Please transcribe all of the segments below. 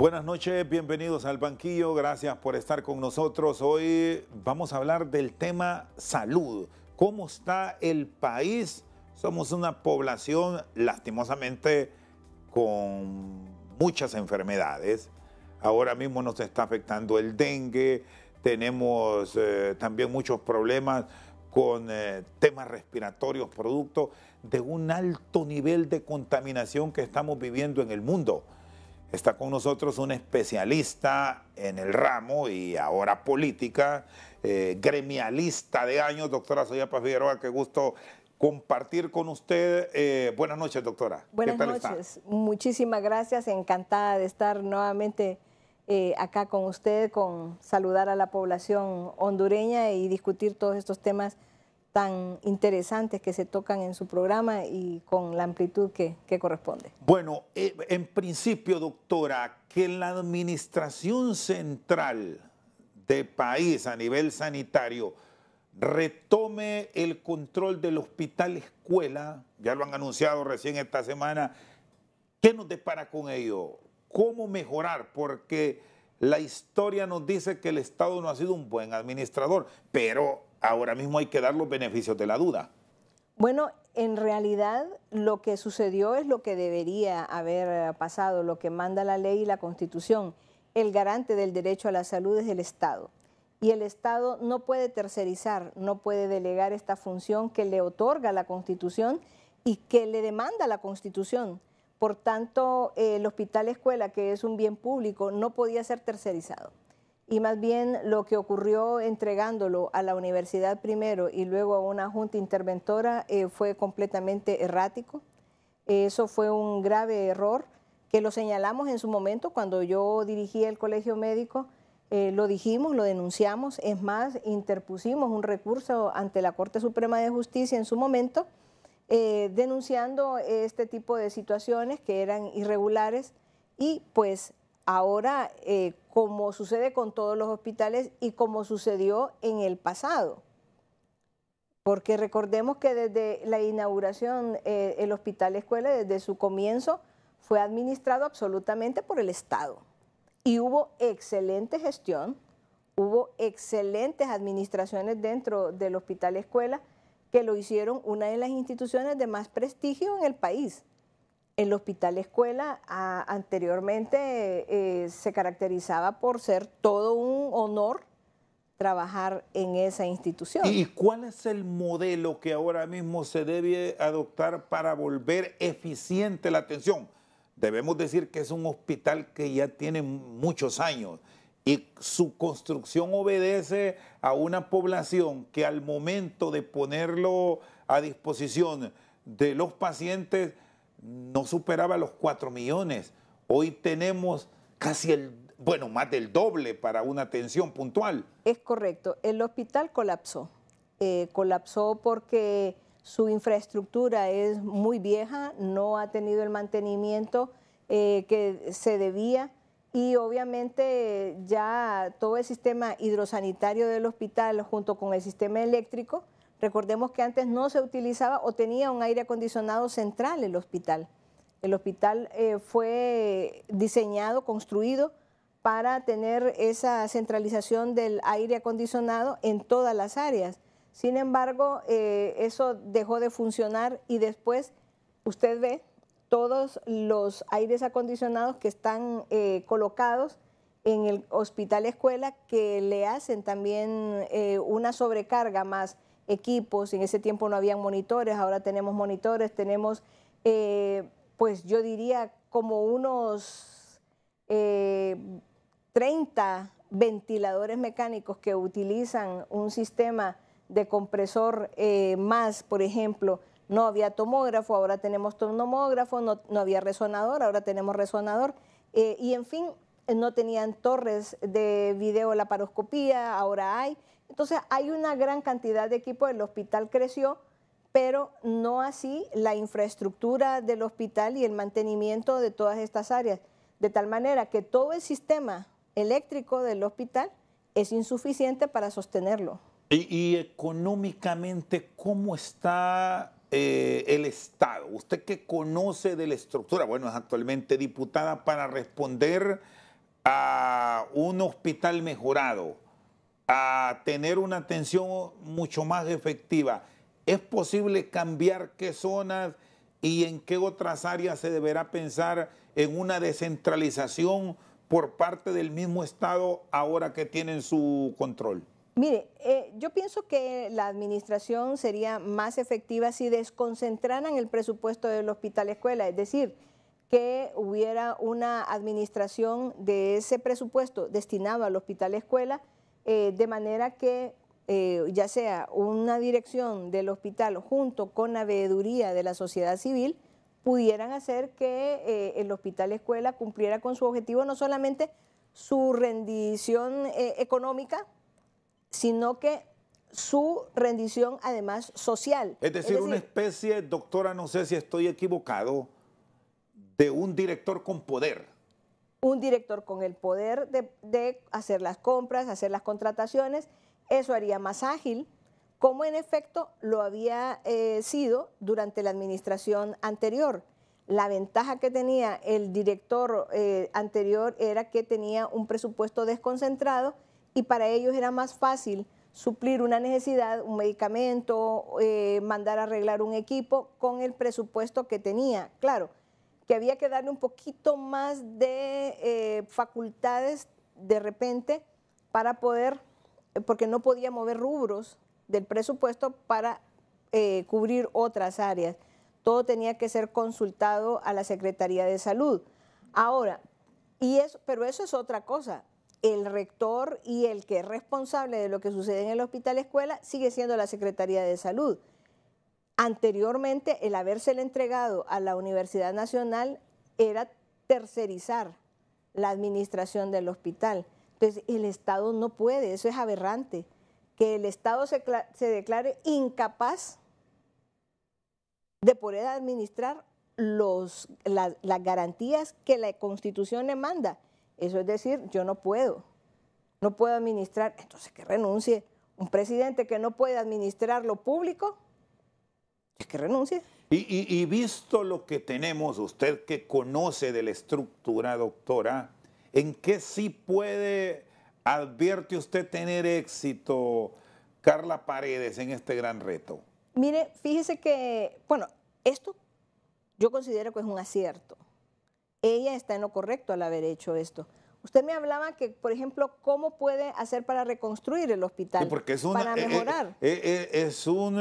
Buenas noches, bienvenidos al banquillo, gracias por estar con nosotros. Hoy vamos a hablar del tema salud, cómo está el país. Somos una población lastimosamente con muchas enfermedades. Ahora mismo nos está afectando el dengue, tenemos eh, también muchos problemas con eh, temas respiratorios, producto de un alto nivel de contaminación que estamos viviendo en el mundo. Está con nosotros un especialista en el ramo y ahora política, eh, gremialista de años, doctora Paz Figueroa, qué gusto compartir con usted. Eh, buenas noches, doctora. Buenas noches, muchísimas gracias, encantada de estar nuevamente eh, acá con usted, con saludar a la población hondureña y discutir todos estos temas tan interesantes que se tocan en su programa y con la amplitud que, corresponde. Bueno, eh, en principio, doctora, que la administración central de país a nivel sanitario retome el control del hospital escuela, ya lo han anunciado recién esta semana, ¿qué nos depara con ello? ¿Cómo mejorar? Porque la historia nos dice que el Estado no ha sido un buen administrador, pero ahora mismo hay que dar los beneficios de la duda. Bueno, en realidad lo que sucedió es lo que debería haber pasado, lo que manda la ley y la constitución. El garante del derecho a la salud es el Estado. Y el Estado no puede tercerizar, no puede delegar esta función que le otorga la Constitución y que le demanda la Constitución. Por tanto, el hospital escuela, que es un bien público, no podía ser tercerizado y más bien lo que ocurrió entregándolo a la universidad primero y luego a una junta interventora eh, fue completamente errático. Eso fue un grave error que lo señalamos en su momento cuando yo dirigía el colegio médico. Eh, lo dijimos, lo denunciamos, es más, interpusimos un recurso ante la Corte Suprema de Justicia en su momento, eh, denunciando este tipo de situaciones que eran irregulares y pues ahora eh, como sucede con todos los hospitales y como sucedió en el pasado. Porque recordemos que desde la inauguración eh, el hospital escuela, desde su comienzo, fue administrado absolutamente por el Estado. Y hubo excelente gestión, hubo excelentes administraciones dentro del hospital escuela que lo hicieron una de las instituciones de más prestigio en el país. El hospital escuela anteriormente eh, se caracterizaba por ser todo un honor trabajar en esa institución. ¿Y cuál es el modelo que ahora mismo se debe adoptar para volver eficiente la atención? Debemos decir que es un hospital que ya tiene muchos años y su construcción obedece a una población que al momento de ponerlo a disposición de los pacientes no superaba los 4 millones. Hoy tenemos casi el, bueno, más del doble para una atención puntual. Es correcto. El hospital colapsó. Eh, colapsó porque su infraestructura es muy vieja, no ha tenido el mantenimiento eh, que se debía y obviamente ya todo el sistema hidrosanitario del hospital junto con el sistema eléctrico Recordemos que antes no se utilizaba o tenía un aire acondicionado central el hospital. El hospital eh, fue diseñado, construido para tener esa centralización del aire acondicionado en todas las áreas. Sin embargo, eh, eso dejó de funcionar y después usted ve todos los aires acondicionados que están eh, colocados en el hospital escuela que le hacen también una sobrecarga más equipos, en ese tiempo no habían monitores, ahora tenemos monitores, tenemos, eh, pues yo diría, como unos 30 eh, ventiladores mecánicos que utilizan un sistema de compresor eh, más, por ejemplo, no había tomógrafo, ahora tenemos tomógrafo, no, no había resonador, ahora tenemos resonador, y en fin, no tenían torres de video laparoscopía, ahora hay. Entonces hay una gran cantidad de equipo, el hospital creció, pero no así la infraestructura del hospital y el mantenimiento de todas estas áreas, de tal manera que todo el sistema eléctrico del hospital es insuficiente para sostenerlo. Y, económicamente, ¿cómo está eh, el Estado? Usted que conoce de la estructura, bueno, es actualmente diputada para responder a un hospital mejorado a tener una atención mucho más efectiva. ¿Es posible cambiar qué zonas y en qué otras áreas se deberá pensar en una descentralización por parte del mismo Estado ahora que tienen su control? Mire, eh, yo pienso que la administración sería más efectiva si desconcentraran el presupuesto del hospital escuela, es decir, que hubiera una administración de ese presupuesto destinado al hospital escuela eh, de manera que eh, ya sea una dirección del hospital junto con la veeduría de la sociedad civil, pudieran hacer que eh, el hospital escuela cumpliera con su objetivo, no solamente su rendición económica, sino que su rendición además social. es decir, una especie, doctora, no sé si estoy equivocado, de un director con poder un director con el poder de, hacer las compras, hacer las contrataciones, eso haría más ágil, como en efecto lo había eh, sido durante la administración anterior. La ventaja que tenía el director eh, anterior era que tenía un presupuesto desconcentrado y para ellos era más fácil suplir una necesidad, un medicamento, eh, mandar a arreglar un equipo con el presupuesto que tenía. Claro, que había que darle un poquito más de eh, facultades de repente para poder, eh, porque no podía mover rubros del presupuesto para eh, cubrir otras áreas. Todo tenía que ser consultado a la Secretaría de Salud. Ahora, y eso, pero eso es otra cosa. El rector y el que es responsable de lo que sucede en el hospital escuela sigue siendo la Secretaría de Salud. Anteriormente, el habérsela entregado a la Universidad Nacional era tercerizar la administración del hospital. Entonces, el Estado no puede, eso es aberrante, que el Estado se, declare incapaz de poder administrar las garantías que la Constitución le manda. Eso es decir, yo no puedo, no puedo administrar, entonces que renuncie un presidente que no puede administrar lo público, es que renuncie. Y, visto lo que tenemos, usted que conoce de la estructura, doctora, ¿en qué sí puede, advierte usted tener éxito, Carla Paredes, en este gran reto? Mire, fíjese que, bueno, esto yo considero que es un acierto. Ella está en lo correcto al haber hecho esto. Usted me hablaba que, por ejemplo, cómo puede hacer para reconstruir el hospital, porque es para eh, eh, mejorar. Eh, es un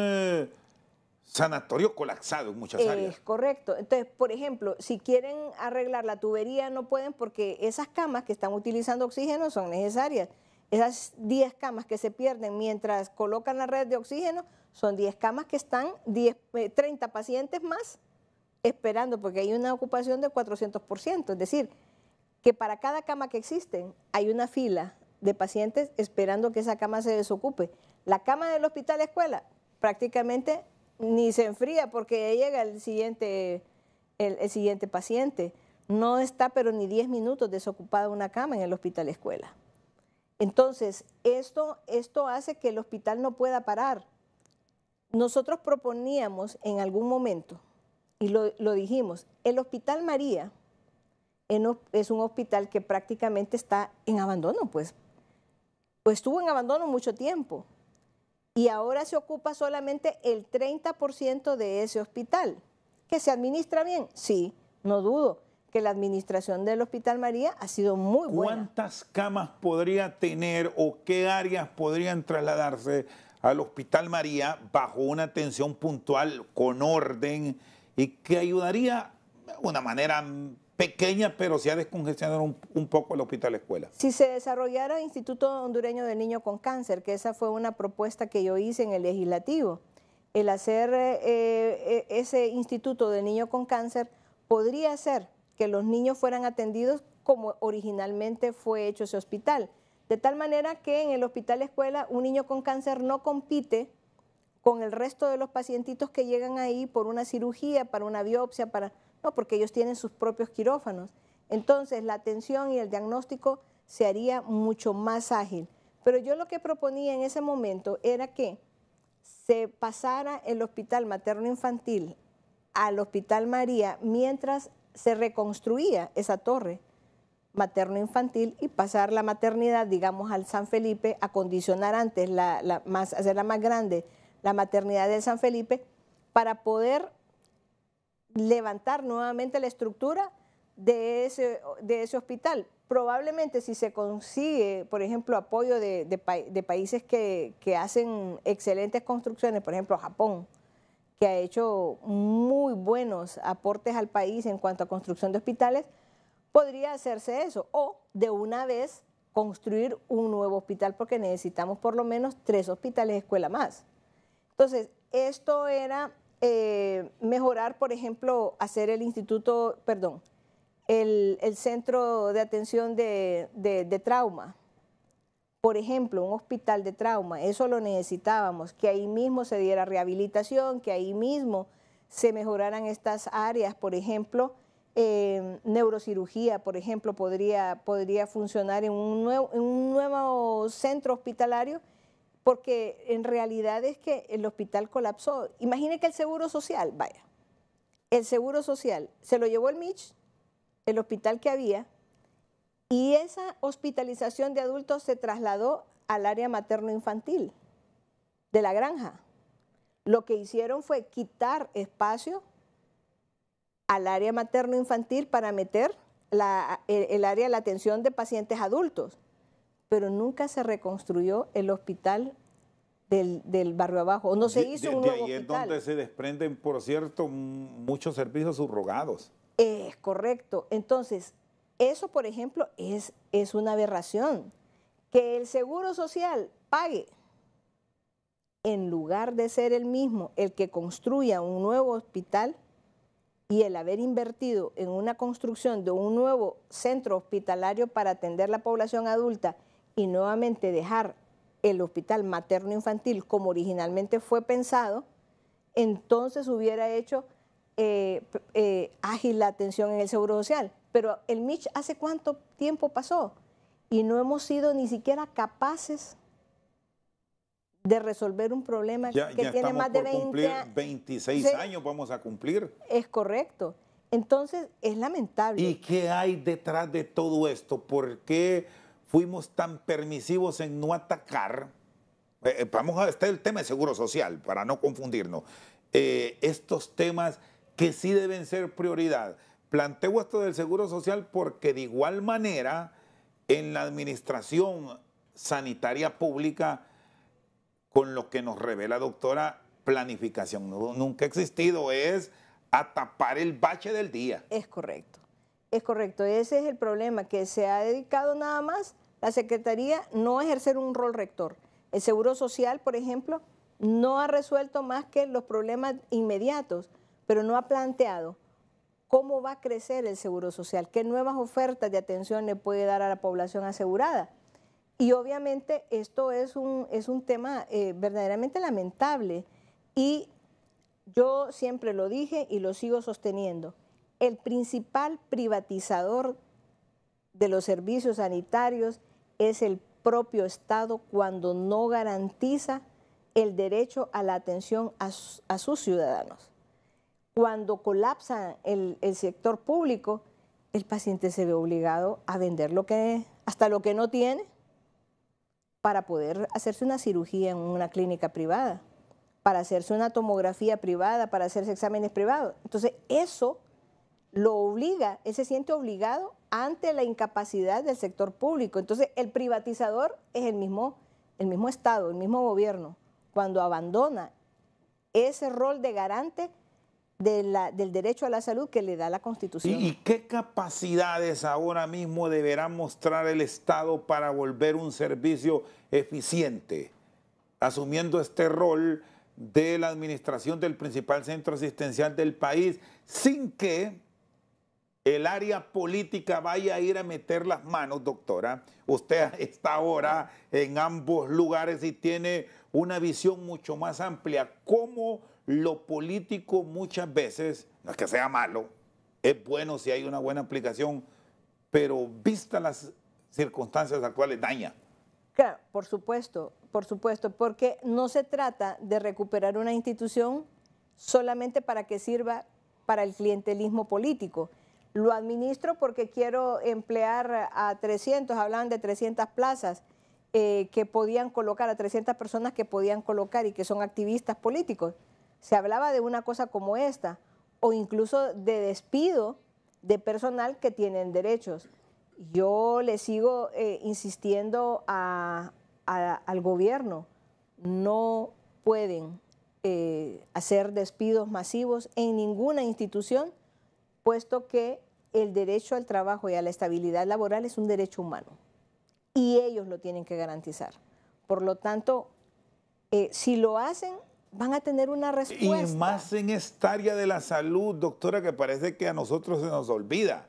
sanatorio colapsado en muchas áreas. Es correcto. Entonces, por ejemplo, si quieren arreglar la tubería, no pueden porque esas camas que están utilizando oxígeno son necesarias. Esas 10 camas que se pierden mientras colocan la red de oxígeno son 10 camas que están 10, 30 eh, pacientes más esperando porque hay una ocupación del 400%. Es decir, que para cada cama que existen hay una fila de pacientes esperando que esa cama se desocupe. La cama del hospital escuela prácticamente ni se enfría porque llega el siguiente, el, siguiente paciente. No está pero ni 10 minutos desocupada una cama en el hospital escuela. Entonces, esto, esto hace que el hospital no pueda parar. Nosotros proponíamos en algún momento, y lo, dijimos, el Hospital María es un hospital que prácticamente está en abandono, pues, pues estuvo en abandono mucho tiempo y ahora se ocupa solamente el 30% de ese hospital. ¿Que se administra bien? Sí, no dudo que la administración del Hospital María ha sido muy buena. ¿Cuántas camas podría tener o qué áreas podrían trasladarse al Hospital María bajo una atención puntual, con orden, y que ayudaría de una manera pequeña, pero se ha descongestionado un, poco el hospital escuela. Si se desarrollara el Instituto Hondureño del Niño con Cáncer, que esa fue una propuesta que yo hice en el legislativo, el hacer eh, eh, ese Instituto del Niño con Cáncer podría ser que los niños fueran atendidos como originalmente fue hecho ese hospital. De tal manera que en el hospital escuela un niño con cáncer no compite con el resto de los pacientitos que llegan ahí por una cirugía, para una biopsia, para porque ellos tienen sus propios quirófanos. Entonces, la atención y el diagnóstico se haría mucho más ágil. Pero yo lo que proponía en ese momento era que se pasara el hospital materno infantil al hospital María mientras se reconstruía esa torre materno infantil y pasar la maternidad, digamos, al San Felipe, acondicionar antes, la, más, hacerla más grande, la maternidad del San Felipe, para poder levantar nuevamente la estructura de ese, de ese hospital. Probablemente si se consigue, por ejemplo, apoyo de, países que, que, hacen excelentes construcciones, por ejemplo Japón, que ha hecho muy buenos aportes al país en cuanto a construcción de hospitales, podría hacerse eso. O de una vez construir un nuevo hospital porque necesitamos por lo menos tres hospitales de escuela más. Entonces, esto era eh, mejorar, por ejemplo, hacer el instituto, perdón, el, centro de atención de, trauma, por ejemplo, un hospital de trauma, eso lo necesitábamos, que ahí mismo se diera rehabilitación, que ahí mismo se mejoraran estas áreas, por ejemplo, eh, neurocirugía, por ejemplo, podría, funcionar en un nuevo centro hospitalario porque en realidad es que el hospital colapsó. Imagine que el seguro social, vaya, el seguro social se lo llevó el Mitch, el hospital que había, y esa hospitalización de adultos se trasladó al área materno-infantil de la granja. Lo que hicieron fue quitar espacio al área materno-infantil para meter el, el área de la atención de pacientes adultos pero nunca se reconstruyó el hospital del, barrio abajo, o no se hizo un nuevo ahí es donde se desprenden, por cierto, muchos servicios subrogados. Es correcto. Entonces, eso, por ejemplo, es, es una aberración. Que el Seguro Social pague en lugar de ser el mismo el que construya un nuevo hospital y el haber invertido en una construcción de un nuevo centro hospitalario para atender la población adulta y nuevamente dejar el hospital materno infantil como originalmente fue pensado, entonces hubiera hecho eh, eh, ágil la atención en el Seguro Social. Pero el MICH hace cuánto tiempo pasó y no hemos sido ni siquiera capaces de resolver un problema que tiene más de 20 26 años vamos a cumplir. Es correcto. Entonces, es lamentable. ¿Y qué hay detrás de todo esto? ¿Por qué fuimos tan permisivos en no atacar, eh, eh, vamos a, está el tema de seguro social, para no confundirnos, eh, estos temas que sí deben ser prioridad. Planteo esto del seguro social porque de igual manera en la administración sanitaria pública, con lo que nos revela doctora, planificación nunca ha existido, es atapar el bache del día. Es correcto. Es correcto, ese es el problema, que se ha dedicado nada más la Secretaría no ejercer un rol rector. El Seguro Social, por ejemplo, no ha resuelto más que los problemas inmediatos, pero no ha planteado cómo va a crecer el Seguro Social, qué nuevas ofertas de atención le puede dar a la población asegurada. Y obviamente esto es un, es un tema eh, verdaderamente lamentable y yo siempre lo dije y lo sigo sosteniendo el principal privatizador de los servicios sanitarios es el propio Estado cuando no garantiza el derecho a la atención a, sus ciudadanos. Cuando colapsa el, sector público, el paciente se ve obligado a vender lo que, hasta lo que no tiene para poder hacerse una cirugía en una clínica privada, para hacerse una tomografía privada, para hacerse exámenes privados. Entonces, eso lo obliga, él se siente obligado ante la incapacidad del sector público. Entonces, el privatizador es el mismo, el mismo Estado, el mismo gobierno, cuando abandona ese rol de garante del derecho a la salud que le da la Constitución. ¿Y qué capacidades ahora mismo deberá mostrar el Estado para volver un servicio eficiente, asumiendo este rol de la administración del principal centro asistencial del país, sin que el área política vaya a ir a meter las manos, doctora. Usted está ahora en ambos lugares y tiene una visión mucho más amplia. ¿Cómo lo político muchas veces, no es que sea malo, es bueno si hay una buena aplicación, pero vista las circunstancias actuales, daña? Claro, por supuesto, por supuesto, porque no se trata de recuperar una institución solamente para que sirva para el clientelismo político lo administro porque quiero emplear a 300, hablaban de 300 plazas eh, que podían colocar, a 300 personas que podían colocar y que son activistas políticos. Se hablaba de una cosa como esta, o incluso de despido de personal que tienen derechos. Yo le sigo eh, insistiendo al gobierno, no pueden eh, hacer despidos masivos en ninguna institución puesto que el derecho al trabajo y a la estabilidad laboral es un derecho humano y ellos lo tienen que garantizar. Por lo tanto, eh, si lo hacen, van a tener una respuesta. Y más en esta área de la salud, doctora, que parece que a nosotros se nos olvida.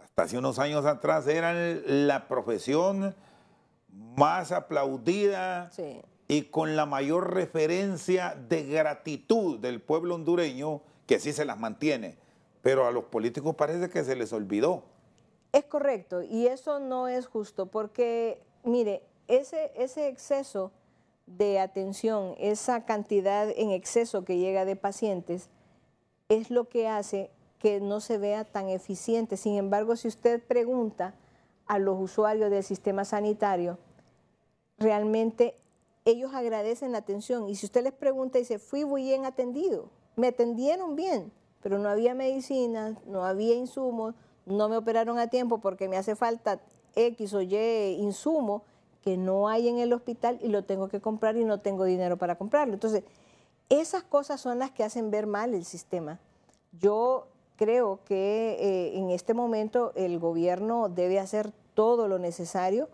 Hasta hace unos años atrás eran la profesión más aplaudida y con la mayor referencia de gratitud del pueblo hondureño, que sí se las mantiene pero a los políticos parece que se les olvidó. Es correcto, y eso no es justo, porque, mire, ese, ese exceso de atención, esa cantidad en exceso que llega de pacientes, es lo que hace que no se vea tan eficiente. Sin embargo, si usted pregunta a los usuarios del sistema sanitario, realmente ellos agradecen la atención. Y si usted les pregunta, dice, fui muy bien atendido, me atendieron bien pero no había medicinas, no había insumos, no me operaron a tiempo porque me hace falta X o Y insumo que no hay en el hospital y lo tengo que comprar y no tengo dinero para comprarlo. Entonces, esas cosas son las que hacen ver mal el sistema. Yo creo que eh, en este momento el gobierno debe hacer todo lo necesario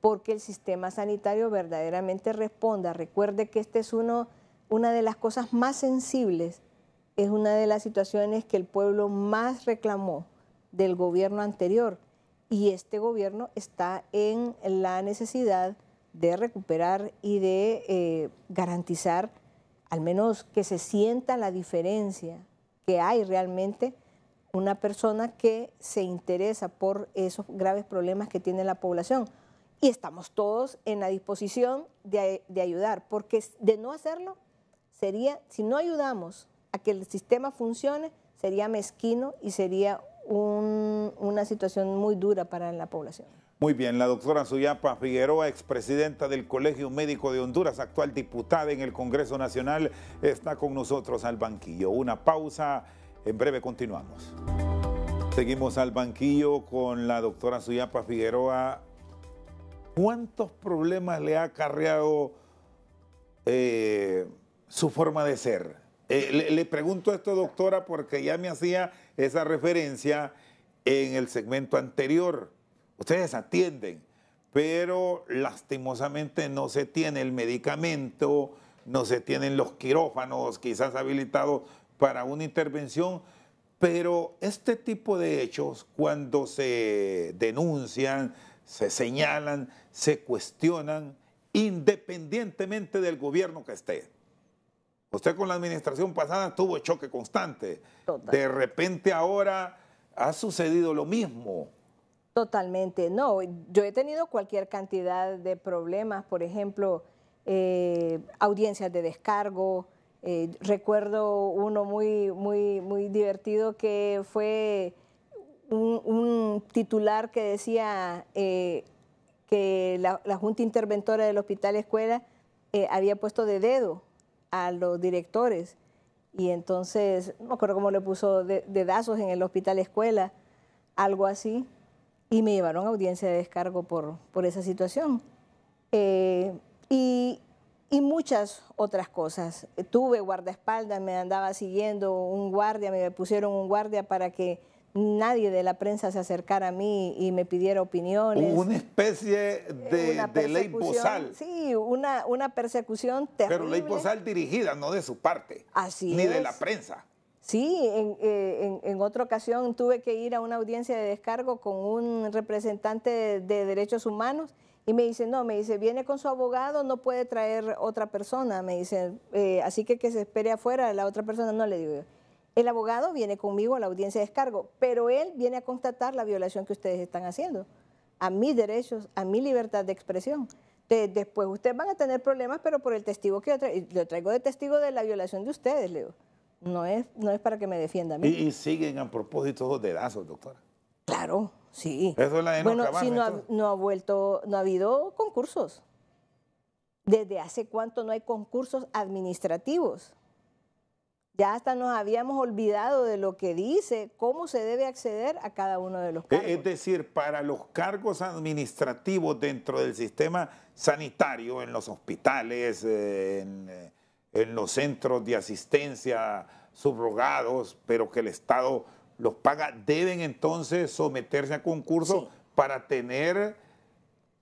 porque el sistema sanitario verdaderamente responda. Recuerde que esta es uno, una de las cosas más sensibles es una de las situaciones que el pueblo más reclamó del gobierno anterior y este gobierno está en la necesidad de recuperar y de eh, garantizar al menos que se sienta la diferencia que hay realmente una persona que se interesa por esos graves problemas que tiene la población. Y estamos todos en la disposición de, de ayudar, porque de no hacerlo sería, si no ayudamos a que el sistema funcione sería mezquino y sería una situación muy dura para la población. Muy bien, la doctora Suyapa Figueroa, expresidenta del Colegio Médico de Honduras, actual diputada en el Congreso Nacional, está con nosotros al banquillo. Una pausa, en breve continuamos. Seguimos al banquillo con la doctora Suyapa Figueroa. ¿Cuántos problemas le ha acarreado eh, su forma de ser? Eh, le, le, pregunto esto, doctora, porque ya me hacía esa referencia en el segmento anterior. Ustedes atienden, pero lastimosamente no se tiene el medicamento, no se tienen los quirófanos quizás habilitados para una intervención, pero este tipo de hechos, cuando se denuncian, se señalan, se cuestionan, independientemente del gobierno que esté Usted con la administración pasada tuvo choque constante. De repente ahora ha sucedido lo mismo. Totalmente, no. Yo he tenido cualquier cantidad de problemas, por ejemplo, eh, audiencias de descargo. Eh, recuerdo uno muy, muy, muy divertido que fue un, titular que decía eh, que la, la, Junta Interventora del Hospital Escuela había puesto de dedo a los directores. Y entonces, no me acuerdo cómo le puso dedazos en el hospital escuela, algo así. Y me llevaron a audiencia de descargo por, por esa situación. Eh, y, y, muchas otras cosas. Tuve guardaespaldas, me andaba siguiendo un guardia, me pusieron un guardia para que nadie de la prensa se acercara a mí y me pidiera opiniones. Una especie de, eh, ley posal. Sí, una, una persecución terrible. Pero ley posal dirigida, no de su parte. Así Ni de la prensa. Sí, eh, en, en, otra ocasión tuve que ir a una audiencia de descargo con un representante de, derechos humanos y me dice, no, me dice, viene con su abogado, no puede traer otra persona, me dice, eh, así que que se espere afuera la otra persona, no le digo yo el abogado viene conmigo a la audiencia de descargo, pero él viene a constatar la violación que ustedes están haciendo a mis derechos, a mi libertad de expresión. después ustedes van a tener problemas, pero por el testigo que yo traigo, traigo de testigo de la violación de ustedes, Leo. No es, no es para que me defienda a mí. Y, siguen a propósito de dedazos, doctora. Claro, sí. Eso es la de bueno, si no no ha vuelto, no ha habido concursos. ¿Desde hace cuánto no hay concursos administrativos? Ya hasta nos habíamos olvidado de lo que dice, cómo se debe acceder a cada uno de los e, cargos. Es decir, para los cargos administrativos dentro del sistema sanitario, en los hospitales, eh, eh, en, los centros de asistencia subrogados, pero que el Estado los paga, deben entonces someterse a concurso para tener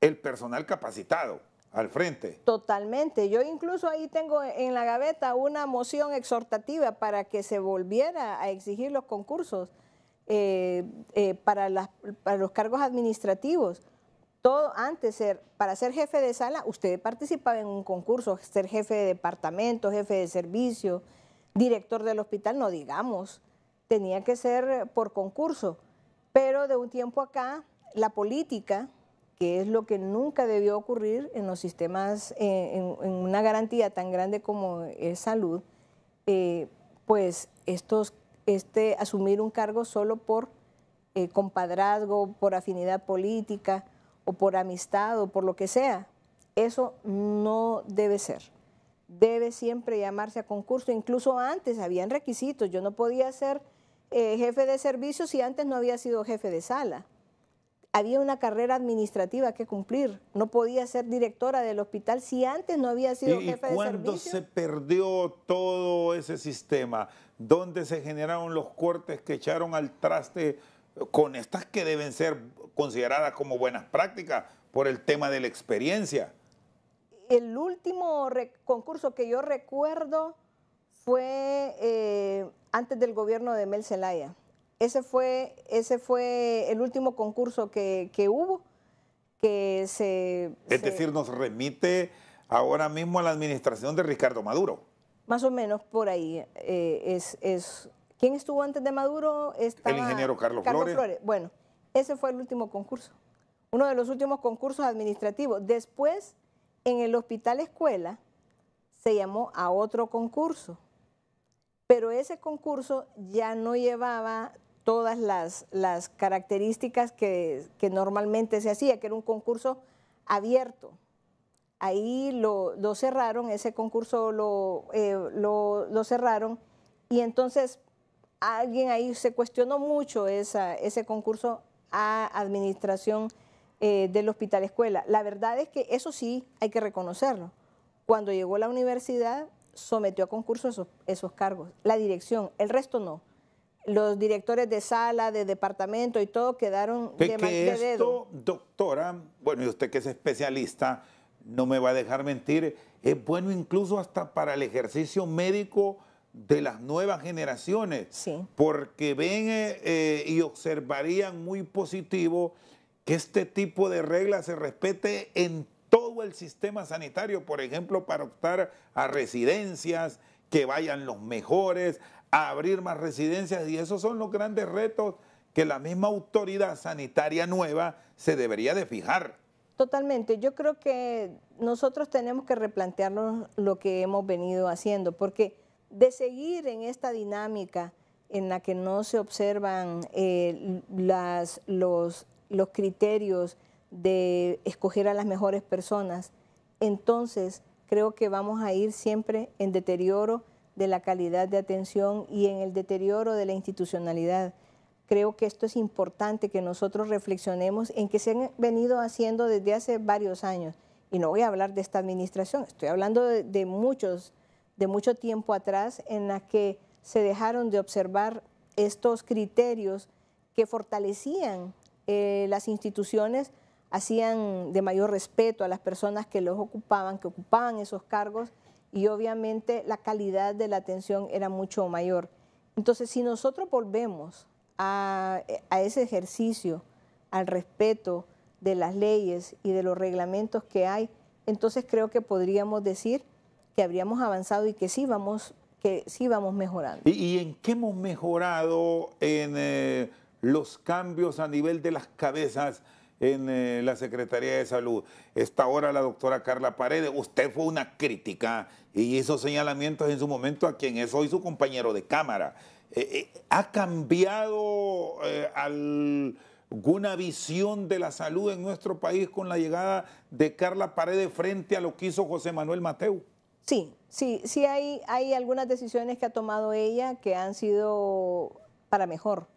el personal capacitado al frente. Totalmente. Yo incluso ahí tengo en la gaveta una moción exhortativa para que se volviera a exigir los concursos eh, eh, para, los cargos administrativos. Todo antes, para ser jefe de sala, usted participaba en un concurso, ser jefe de departamento, jefe de servicio, director del hospital, no digamos, tenía que ser por concurso. Pero de un tiempo acá, la política que es lo que nunca debió ocurrir en los sistemas, eh, en, una garantía tan grande como es salud, eh, pues estos, este, asumir un cargo solo por eh, compadrazgo, por afinidad política o por amistad o por lo que sea, eso no debe ser. Debe siempre llamarse a concurso. Incluso antes habían requisitos. Yo no podía ser jefe de servicio si antes no había sido jefe de sala había una carrera administrativa que cumplir. No podía ser directora del hospital si antes no había sido jefe de servicio. ¿Y cuándo se perdió todo ese sistema? ¿Dónde se generaron los cortes que echaron al traste con estas que deben ser consideradas como buenas prácticas por el tema de la experiencia? El último concurso que yo recuerdo fue eh, antes del gobierno de Mel Zelaya. Ese fue, ese fue el último concurso que, hubo, que se... Es decir, nos remite ahora mismo a la administración de Ricardo Maduro. Más o menos por ahí eh, es, es... ¿Quién estuvo antes de Maduro? el ingeniero Carlos, Flores. Bueno, ese fue el último concurso, uno de los últimos concursos administrativos. Después, en el hospital escuela, se llamó a otro concurso, pero ese concurso ya no llevaba todas las, características que, normalmente se hacía, que era un concurso abierto. Ahí lo, cerraron, ese concurso eh, lo, lo, cerraron y entonces alguien ahí se cuestionó mucho esa, ese concurso a administración eh, del hospital escuela. La verdad es que eso sí hay que reconocerlo. Cuando llegó la universidad sometió a concurso esos cargos, la dirección, el resto no los directores de sala, de departamento y todo quedaron de, que esto, doctora, bueno, y usted que es especialista, no me va a dejar mentir, es bueno incluso hasta para el ejercicio médico de las nuevas generaciones, sí. porque ven eh, eh, y observarían muy positivo que este tipo de reglas se respete en todo el sistema sanitario, por ejemplo, para optar a residencias, que vayan los mejores, a abrir más residencias y esos son los grandes retos que la misma autoridad sanitaria nueva se debería de fijar. Totalmente, yo creo que nosotros tenemos que replantearnos lo que hemos venido haciendo, porque de seguir en esta dinámica en la que no se observan eh, las, los, los criterios de escoger a las mejores personas, entonces creo que vamos a ir siempre en deterioro de la calidad de atención y en el deterioro de la institucionalidad. Creo que esto es importante que nosotros reflexionemos en que se han venido haciendo desde hace varios años. Y no voy a hablar de esta administración, estoy hablando de, muchos, de mucho tiempo atrás en la que se dejaron de observar estos criterios que fortalecían eh, las instituciones, hacían de mayor respeto a las personas que los ocupaban, que ocupaban esos cargos y obviamente la calidad de la atención era mucho mayor. Entonces, si nosotros volvemos a, ese ejercicio, al respeto de las leyes y de los reglamentos que hay, entonces creo que podríamos decir que habríamos avanzado y que sí vamos, que sí vamos mejorando. ¿Y, en qué hemos mejorado en eh, los cambios a nivel de las cabezas? en eh, la Secretaría de Salud. Está ahora la doctora Carla Paredes. Usted fue una crítica y hizo señalamientos en su momento a quien es hoy su compañero de cámara. Eh, eh, ¿Ha cambiado alguna visión de la salud en nuestro país con la llegada de Carla Paredes frente a lo que hizo José Manuel Mateo? Sí, sí, sí hay, hay algunas decisiones que ha tomado ella que han sido para mejor.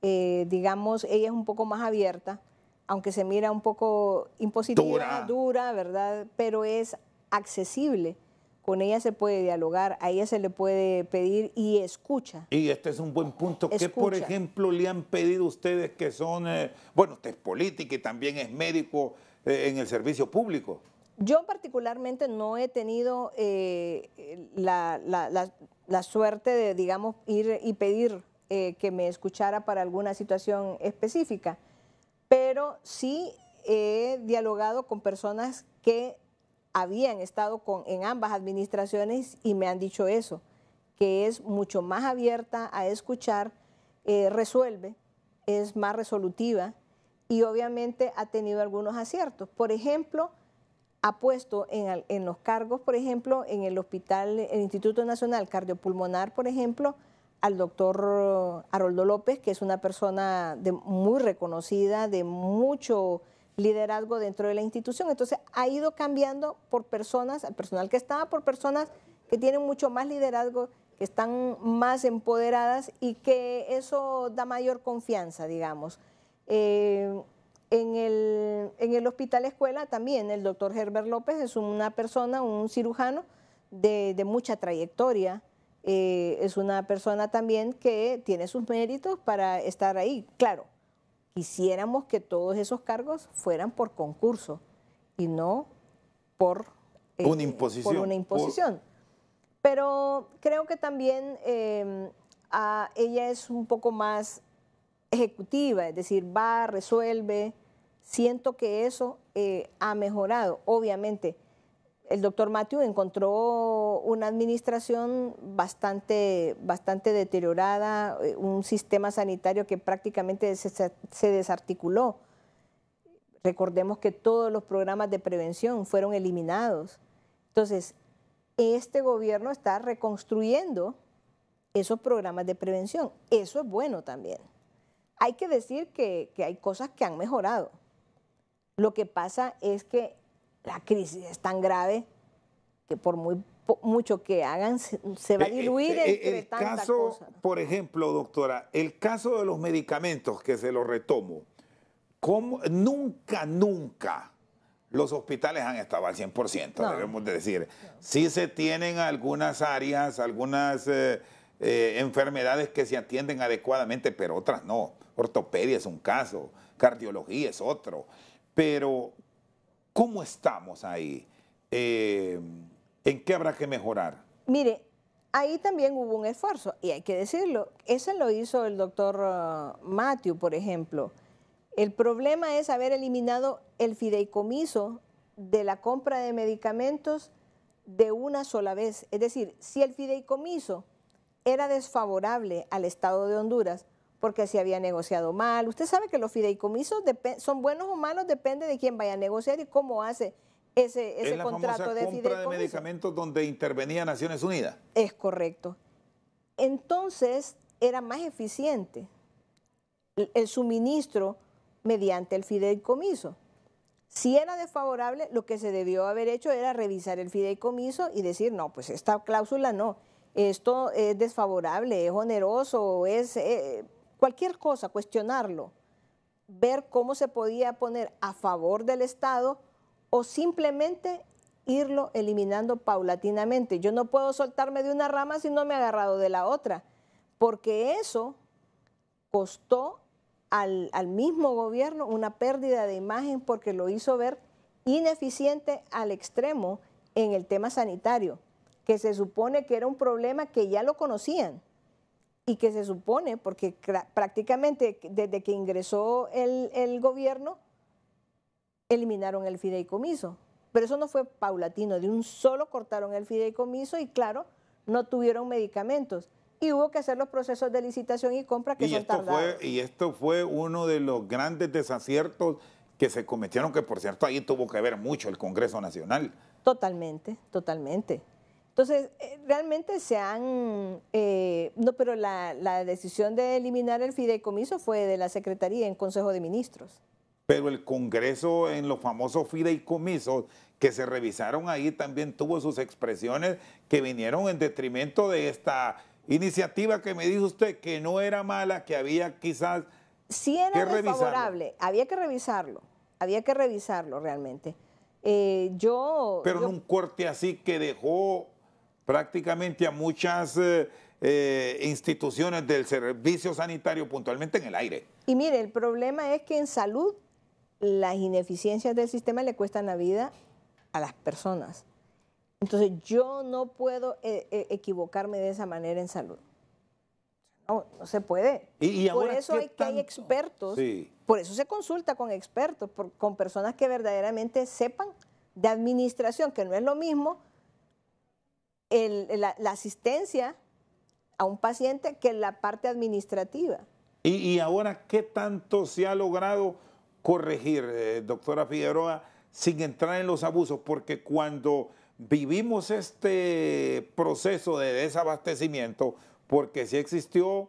digamos, ella es un poco más abierta aunque se mira un poco impositiva, dura, ¿verdad? Pero es accesible con ella se puede dialogar, a ella se le puede pedir y escucha. Y este es un buen punto. ¿Qué, por ejemplo, le han pedido ustedes que son, eh, bueno, usted es política y también es médico eh, en el servicio público? Yo particularmente no he tenido eh, la, la, suerte de, digamos, ir y pedir que me escuchara para alguna situación específica pero sí he dialogado con personas que habían estado en ambas administraciones y me han dicho eso, que es mucho más abierta a escuchar, eh, resuelve, es más resolutiva y obviamente ha tenido algunos aciertos. Por ejemplo, ha puesto en, en los cargos, por ejemplo, en el hospital, el Instituto Nacional Cardiopulmonar, por ejemplo, al doctor Haroldo López, que es una persona muy reconocida, de mucho liderazgo dentro de la institución. Entonces ha ido cambiando por personas, al personal que estaba, por personas que tienen mucho más liderazgo, que están más empoderadas y que eso da mayor confianza, digamos. Eh, en, el, el hospital escuela también el doctor Herbert López es una persona, un cirujano de mucha trayectoria eh, es una persona también que tiene sus méritos para estar ahí. Claro, quisiéramos que todos esos cargos fueran por concurso y no por, eh, una, imposición, una imposición. Pero creo que también em, ella es un poco más ejecutiva, es decir, va, resuelve. Siento que eso eh, ha mejorado. Obviamente, el doctor Matthew encontró una administración bastante, bastante deteriorada, eh, un sistema sanitario que prácticamente se, desarticuló. Recordemos que todos los programas de prevención fueron eliminados. Entonces, este gobierno está reconstruyendo esos programas de prevención. Eso es bueno también. Hay que decir que hay cosas que han mejorado. Lo que pasa es que la crisis es tan grave que por muy mucho que hagan se, va a eh, eh, diluir eh, entre el caso, Por ejemplo, doctora, el caso de los medicamentos que se lo retomo, nunca, nunca los hospitales han estado al 100%, debemos decir. Sí se tienen algunas áreas, algunas enfermedades que se atienden adecuadamente, pero otras no. Ortopedia es un caso, cardiología es otro. Pero ¿Cómo estamos ahí? Em, ¿En qué habrá que mejorar? Mire, ahí también hubo un esfuerzo, y hay que decirlo, ese lo hizo el doctor ah, Matthew, por ejemplo. El problema es haber eliminado el fideicomiso de la compra de medicamentos de una sola vez. Es decir, si el fideicomiso era desfavorable al Estado de Honduras, porque se había negociado mal. Usted sabe que los fideicomisos son buenos o malos, depende de quién vaya a negociar y cómo hace ese, ese es contrato de compra de medicamentos donde intervenía Naciones Unidas. Es correcto. Entonces era más eficiente el, suministro mediante el fideicomiso. Si era desfavorable, lo que se debió haber hecho era revisar el fideicomiso y decir, no, pues esta cláusula no, esto es desfavorable, es oneroso, es... Eh, cualquier cosa, cuestionarlo, ver cómo se podía poner a favor del Estado o simplemente irlo eliminando paulatinamente. Yo no puedo soltarme de una rama si no me he agarrado de la otra, porque eso costó al, al mismo gobierno una pérdida de imagen porque lo hizo ver ineficiente al extremo en el tema sanitario, que se supone que era un problema que ya lo conocían y que se supone, porque prácticamente desde que ingresó el, gobierno, eliminaron el fideicomiso. Pero eso no fue paulatino, de un solo cortaron el fideicomiso y claro, no tuvieron medicamentos. Y hubo que hacer los procesos de licitación y compra que y son tardados. y esto fue uno de los grandes desaciertos que se cometieron, que por cierto ahí tuvo que ver mucho el Congreso Nacional. Totalmente, totalmente. Entonces, eh, realmente se han, eh, no, pero la, decisión de eliminar el fideicomiso fue de la Secretaría en Consejo de Ministros. Pero el Congreso en los famosos fideicomisos que se revisaron ahí también tuvo sus expresiones que vinieron en detrimento de esta iniciativa que me dice usted que no era mala, que había quizás... Sí era desfavorable, había que revisarlo, había que revisarlo realmente. Eh, yo... Pero en un corte así que dejó prácticamente a muchas eh, eh, instituciones del servicio sanitario, puntualmente en el aire. Y mire, el problema es que en salud las ineficiencias del sistema le cuestan la vida a las personas. Entonces yo no puedo eh, equivocarme de esa manera en salud. No, no se puede. Y, por eso hay que hay expertos. Por eso se consulta con expertos, con personas que verdaderamente sepan de administración, que no es lo mismo la, asistencia a un paciente que la parte administrativa. ¿Y, ahora qué tanto se ha logrado corregir, eh, doctora Figueroa, sin entrar en los abusos? Porque cuando vivimos este proceso de desabastecimiento, porque si existió,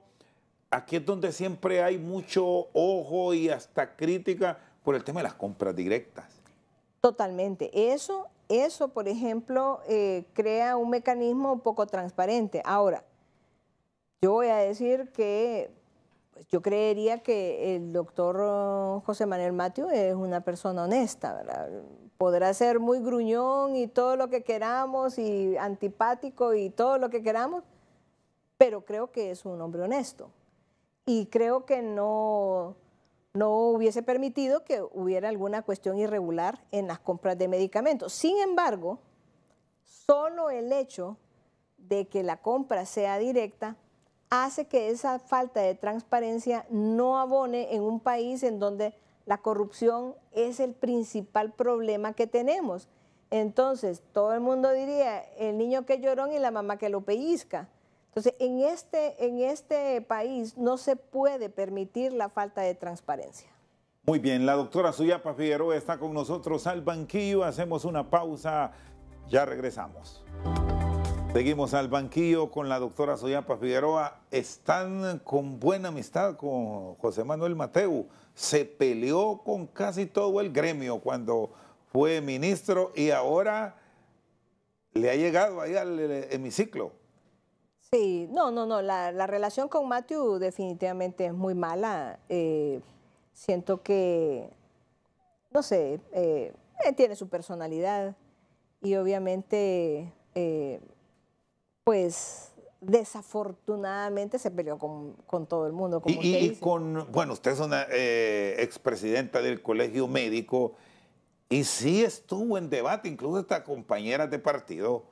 aquí es donde siempre hay mucho ojo y hasta crítica por el tema de las compras directas. Totalmente. Eso eso, por ejemplo, eh, crea un mecanismo poco transparente. Ahora, yo voy a decir que pues, yo creería que el doctor eh, José Manuel Mateo es una persona honesta, ¿verdad? Podrá ser muy gruñón y todo lo que queramos y antipático y todo lo que queramos, pero creo que es un hombre honesto. Y creo que no no hubiese permitido que hubiera alguna cuestión irregular en las compras de medicamentos. Sin embargo, solo el hecho de que la compra sea directa hace que esa falta de transparencia no abone en un país en donde la corrupción es el principal problema que tenemos. Entonces, todo el mundo diría, el niño que llorón y la mamá que lo pellizca. Entonces, en este, en este país no se puede permitir la falta de transparencia. Muy bien, la doctora Suyapa Figueroa está con nosotros al banquillo. Hacemos una pausa, ya regresamos. Seguimos al banquillo con la doctora Suyapa Figueroa. Están con buena amistad con José Manuel Mateu. Se peleó con casi todo el gremio cuando fue ministro y ahora le ha llegado ahí al eh, hemiciclo. Sí, no, no, no, la, relación con Matthew definitivamente es muy mala. Eh, siento que, no sé, eh, tiene su personalidad y obviamente, eh, pues desafortunadamente se peleó con, todo el mundo. y, con, bueno, usted es una expresidenta del Colegio Médico y sí estuvo en debate, incluso esta compañera de partido.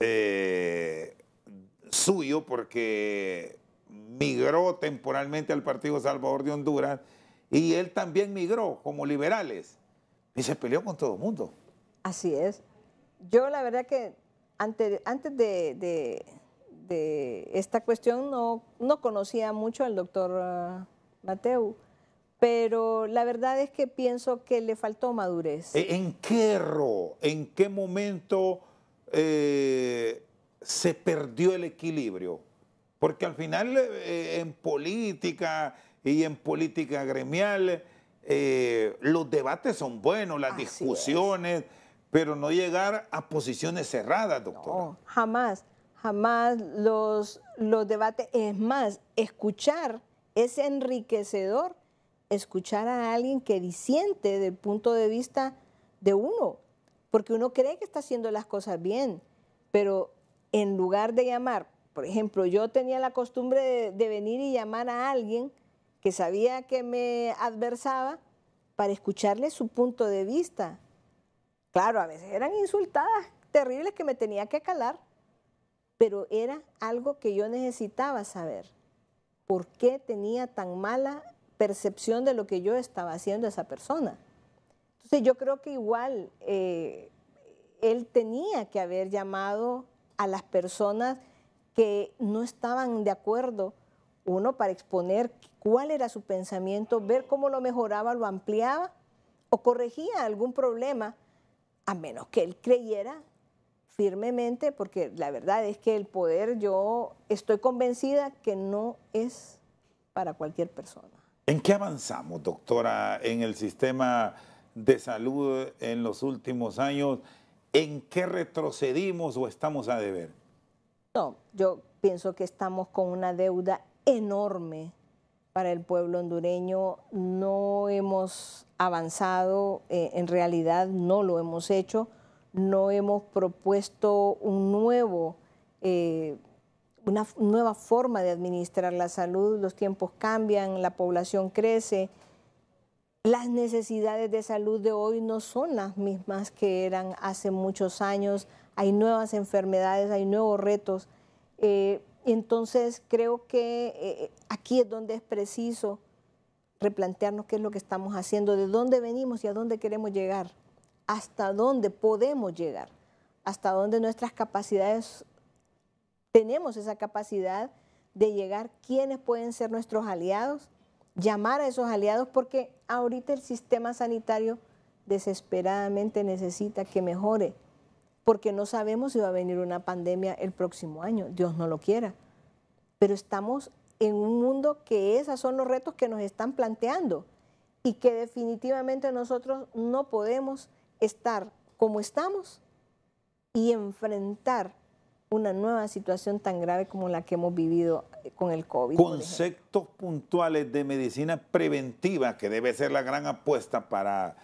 Eh, suyo porque migró temporalmente al Partido Salvador de Honduras y él también migró como liberales y se peleó con todo el mundo. Así es. Yo la verdad que antes, antes de, esta cuestión no, no conocía mucho al doctor ah, Mateu, pero la verdad es que pienso que le faltó madurez. E, ¿En qué error, en qué momento eh, se perdió el equilibrio. Porque al final eh, eh, en política y en política gremial eh, los debates son buenos, las discusiones, pero no llegar a posiciones cerradas, doctor No, jamás, jamás los, los debates. Es más, escuchar es enriquecedor, escuchar a alguien que disiente del punto de vista de uno, porque uno cree que está haciendo las cosas bien, pero en lugar de llamar, por ejemplo, yo tenía la costumbre de, venir y llamar a alguien que sabía que me adversaba para escucharle su punto de vista. Claro, a veces eran insultadas terribles que me tenía que calar, pero era algo que yo necesitaba saber. ¿Por qué tenía tan mala percepción de lo que yo estaba haciendo esa persona? Entonces yo creo que igual eh, él tenía que haber llamado a las personas que no estaban de acuerdo, uno para exponer cuál era su pensamiento, ver cómo lo mejoraba, lo ampliaba o corregía algún problema, a menos que él creyera firmemente, porque la verdad es que el poder yo estoy convencida que no es para cualquier persona. ¿En qué avanzamos, doctora, en el sistema de salud en los últimos años? ¿en qué retrocedimos o estamos a deber? No, yo pienso que estamos con una deuda enorme para el pueblo hondureño. No hemos avanzado, eh, en realidad no lo hemos hecho, no hemos propuesto un nuevo, eh, una nueva forma de administrar la salud, los tiempos cambian, la población crece. Las necesidades de salud de hoy no son las mismas que eran hace muchos años, hay nuevas enfermedades, hay nuevos retos. Eh, entonces creo que eh, aquí es donde es preciso replantearnos qué es lo que estamos haciendo, de dónde venimos y a dónde queremos llegar, hasta dónde podemos llegar, hasta dónde nuestras capacidades, tenemos esa capacidad de llegar, quiénes pueden ser nuestros aliados llamar a esos aliados porque ahorita el sistema sanitario desesperadamente necesita que mejore, porque no sabemos si va a venir una pandemia el próximo año, Dios no lo quiera, pero estamos en un mundo que esos son los retos que nos están planteando y que definitivamente nosotros no podemos estar como estamos y enfrentar una nueva situación tan grave como la que hemos vivido eh, con el COVID. Conceptos puntuales de medicina preventiva, que debe ser la gran apuesta para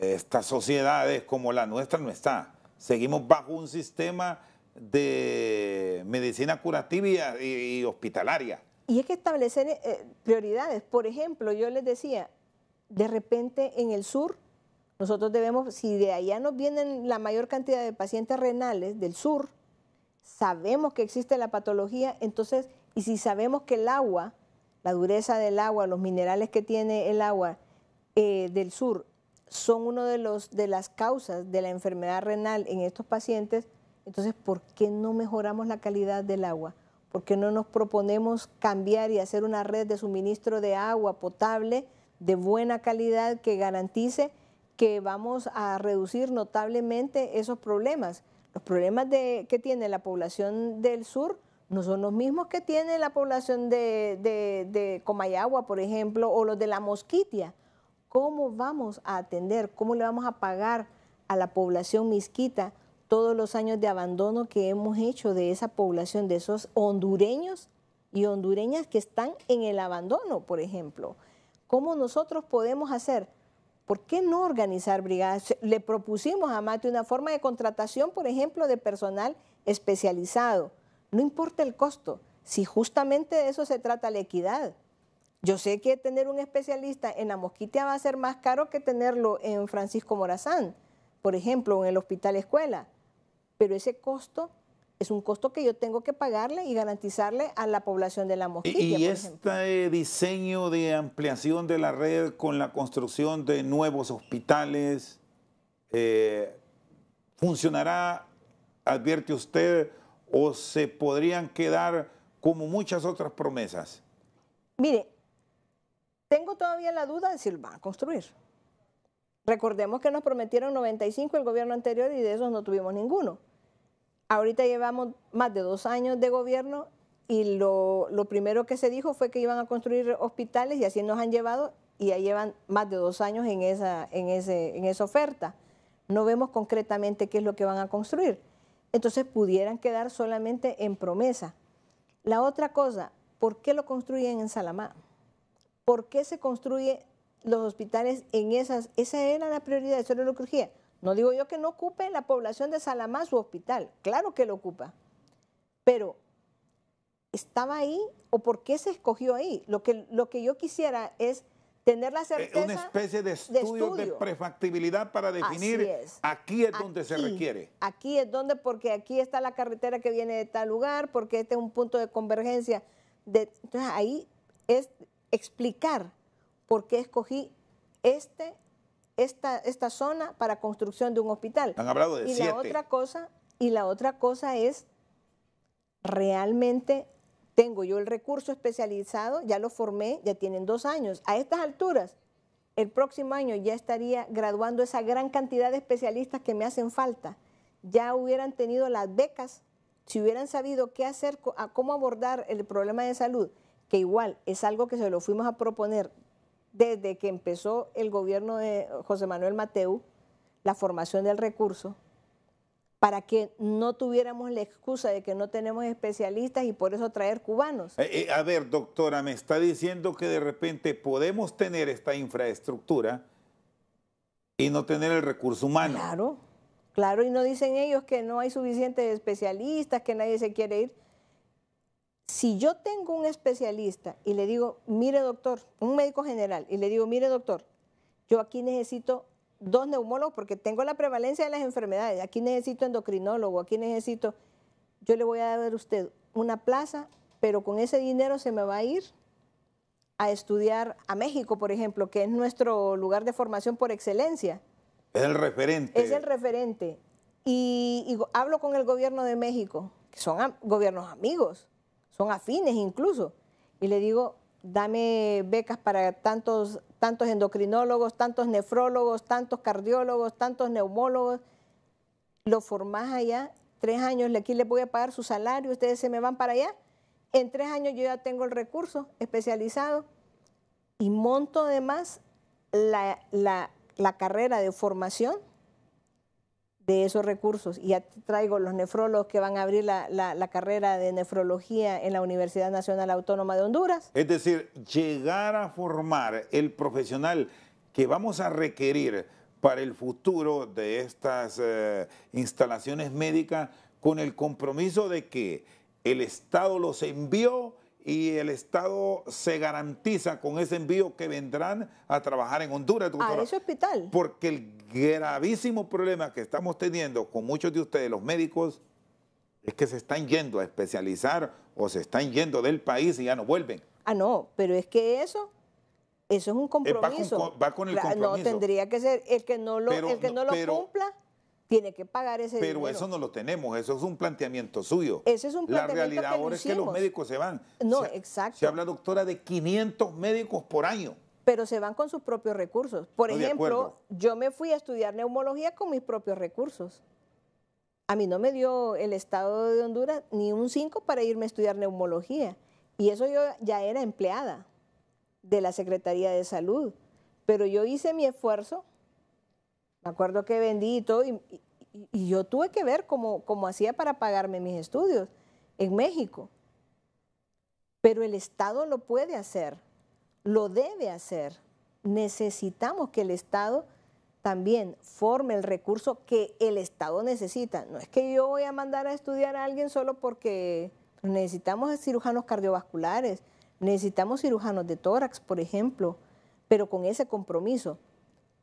eh, estas sociedades como la nuestra, no está. Seguimos bajo un sistema de medicina curativa y, hospitalaria. Y es que establecer eh, prioridades. Por ejemplo, yo les decía, de repente en el sur, nosotros debemos, si de allá nos vienen la mayor cantidad de pacientes renales del sur, sabemos que existe la patología, entonces, y si sabemos que el agua, la dureza del agua, los minerales que tiene el agua eh, del sur, son una de, los, de las causas de la enfermedad renal en estos pacientes, entonces, ¿por qué no mejoramos la calidad del agua? ¿Por qué no nos proponemos cambiar y hacer una red de suministro de agua potable de buena calidad que garantice que vamos a reducir notablemente esos problemas? Los problemas que tiene la población del sur no son los mismos que tiene la población de, Comayagua, por ejemplo, o los de la Mosquitia. ¿Cómo vamos a atender, cómo le vamos a pagar a la población misquita todos los años de abandono que hemos hecho de esa población, de esos hondureños y hondureñas que están en el abandono, por ejemplo? ¿Cómo nosotros podemos hacer? ¿Por qué no organizar brigadas? Le propusimos a Mate una forma de contratación, por ejemplo, de personal especializado. No importa el costo, si justamente de eso se trata la equidad. Yo sé que tener un especialista en la mosquitia va a ser más caro que tenerlo en Francisco Morazán, por ejemplo, en el hospital escuela, pero ese costo es un costo que yo tengo que pagarle y garantizarle a la población de la mosquilla. Y, este diseño de ampliación de la red con la construcción de nuevos hospitales, eh, ¿funcionará, advierte usted, o se podrían quedar como muchas otras promesas? Mire, tengo todavía la duda de si lo van a construir. Recordemos que nos prometieron 95 el gobierno anterior y de esos no tuvimos ninguno. Ahorita llevamos más de dos años de gobierno y lo, primero que se dijo fue que iban a construir hospitales y así nos han llevado y ya llevan más de dos años en esa, en ese, en esa oferta. No vemos concretamente qué es lo que van a construir. Entonces pudieran quedar solamente en promesa. La otra cosa, ¿por qué lo construyen en Salamá? ¿Por qué se construyen los hospitales en esas? Esa era la prioridad, de era lo no digo yo que no ocupe la población de Salamá su hospital, claro que lo ocupa, pero estaba ahí o por qué se escogió ahí. Lo que, lo que yo quisiera es tener la eh, certeza. una especie de estudio de, prefactibilidad para definir aquí es donde se requiere. Aquí es donde, porque aquí está la carretera que viene de tal lugar, porque este es un punto de convergencia. De, entonces ahí es explicar por qué escogí este esta, zona para construcción de un hospital. Han hablado de y La otra cosa, y la otra cosa es, realmente tengo yo el recurso especializado, ya lo formé, ya tienen dos años. A estas alturas, el próximo año ya estaría graduando esa gran cantidad de especialistas que me hacen falta. Ya hubieran tenido las becas, si hubieran sabido qué hacer, cómo abordar el problema de salud, que igual es algo que se lo fuimos a proponer desde que empezó el gobierno de José Manuel Mateu, la formación del recurso, para que no tuviéramos la excusa de que no tenemos especialistas y por eso traer cubanos. Eh, eh, a ver, doctora, me está diciendo que de repente podemos tener esta infraestructura y no tener el recurso humano. Claro, claro, y no dicen ellos que no hay suficientes especialistas, que nadie se quiere ir si yo tengo un especialista y le digo, mire doctor, un médico general, y le digo, mire doctor, yo aquí necesito dos neumólogos porque tengo la prevalencia de las enfermedades, aquí necesito endocrinólogo, aquí necesito, yo le voy a dar a usted una plaza, pero con ese dinero se me va a ir a estudiar a México, por ejemplo, que es nuestro lugar de formación por excelencia. Es el referente. Es el referente. Y, hablo con el gobierno de México, que son gobiernos amigos son afines incluso. Y le digo, dame becas para tantos, tantos endocrinólogos, tantos nefrólogos, tantos cardiólogos, tantos neumólogos. Lo formás allá, tres años, aquí les voy a pagar su salario, ustedes se me van para allá. En tres años yo ya tengo el recurso especializado y monto además la, la carrera de formación de esos recursos. Y ya traigo los nefrólogos que van a abrir la, carrera de nefrología en la Universidad Nacional Autónoma de Honduras. Es decir, llegar a formar el profesional que vamos a requerir para el futuro de estas eh, instalaciones médicas con el compromiso de que el Estado los envió y el Estado se garantiza con ese envío que vendrán a trabajar en Honduras. Doctora, a ese hospital. Porque el gravísimo problema que estamos teniendo con muchos de ustedes, los médicos, es que se están yendo a especializar o se están yendo del país y ya no vuelven. Ah, no, pero es que eso eso es un eh, compromiso. Va con, el compromiso. No, tendría que ser el que no lo, cumpla tiene que pagar ese Pero eso no lo tenemos, eso es un planteamiento suyo. Ese es un planteamiento La realidad ahora es que los médicos se van. No, exacto. Se habla, doctora, de 500 médicos por año. Pero se van con sus propios recursos. Por ejemplo, yo me fui a estudiar neumología con mis propios recursos. A mí no me dio el Estado de Honduras ni un 5 para irme a estudiar neumología. Y eso yo ya era empleada de la Secretaría de Salud. Pero yo hice mi esfuerzo me acuerdo que bendito y yo tuve que ver cómo, cómo hacía para pagarme mis estudios en México. Pero el Estado lo puede hacer, lo debe hacer. Necesitamos que el Estado también forme el recurso que el Estado necesita. No es que yo voy a mandar a estudiar a alguien solo porque necesitamos cirujanos cardiovasculares, necesitamos cirujanos de tórax, por ejemplo, pero con ese compromiso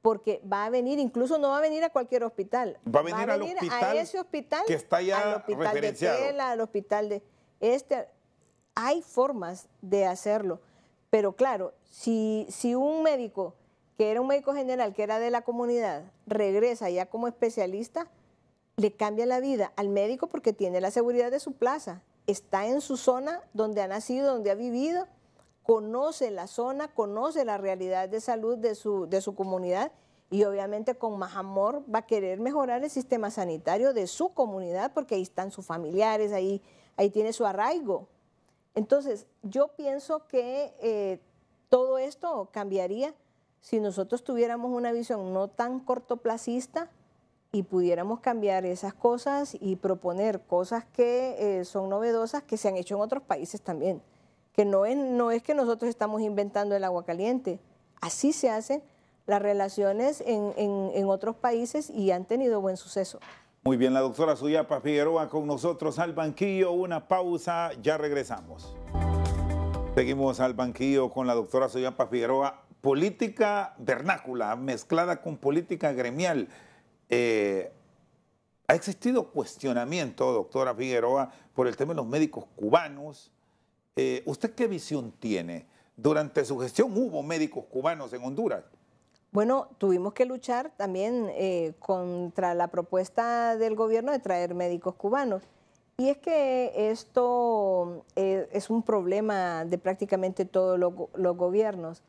porque va a venir, incluso no va a venir a cualquier hospital. Va a venir, a, ese hospital que está ya al hospital de Tela, al hospital de este. Hay formas de hacerlo, pero claro, si, si un médico que era un médico general, que era de la comunidad, regresa ya como especialista, le cambia la vida al médico porque tiene la seguridad de su plaza, está en su zona donde ha nacido, donde ha vivido conoce la zona, conoce la realidad de salud de su, comunidad y obviamente con más amor va a querer mejorar el sistema sanitario de su comunidad porque ahí están sus familiares, ahí, ahí tiene su arraigo. Entonces, yo pienso que eh, todo esto cambiaría si nosotros tuviéramos una visión no tan cortoplacista y pudiéramos cambiar esas cosas y proponer cosas que eh, son novedosas que se han hecho en otros países también que no es, no es que nosotros estamos inventando el agua caliente, así se hacen las relaciones en, otros países y han tenido buen suceso. Muy bien, la doctora Suyapa Figueroa con nosotros al banquillo, una pausa, ya regresamos. Seguimos al banquillo con la doctora Suyapa Figueroa. Política vernácula mezclada con política gremial. Eh, ha existido cuestionamiento, doctora Figueroa, por el tema de los médicos cubanos, eh, ¿Usted qué visión tiene? Durante su gestión hubo médicos cubanos en Honduras. Bueno, tuvimos que luchar también eh, contra la propuesta del gobierno de traer médicos cubanos. Y es que esto eh, es un problema de prácticamente todos los gobiernos.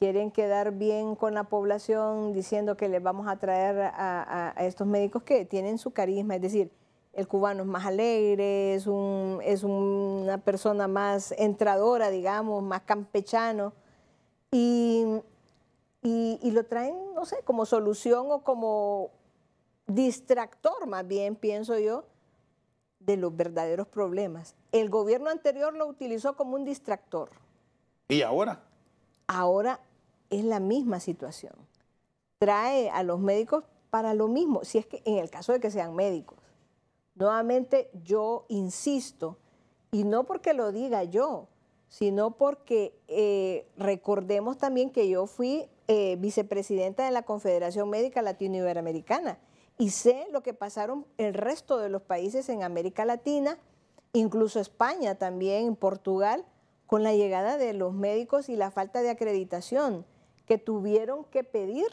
Quieren quedar bien con la población diciendo que les vamos a traer a estos médicos que tienen su carisma, es decir, el cubano es más alegre, es, una persona más entradora, digamos, más campechano. y, lo traen, no sé, como solución o como distractor más bien, pienso yo, de los verdaderos problemas. El gobierno anterior lo utilizó como un distractor. ¿Y ahora? Ahora es la misma situación. Trae a los médicos para lo mismo, si es que en el caso de que sean médicos Nuevamente yo insisto, y no porque lo diga yo, sino porque eh, recordemos también que yo fui eh, vicepresidenta de la Confederación Médica Latino Iberoamericana y sé lo que pasaron el resto de los países en América Latina, incluso España también, Portugal, con la llegada de los médicos y la falta de acreditación que tuvieron que pedir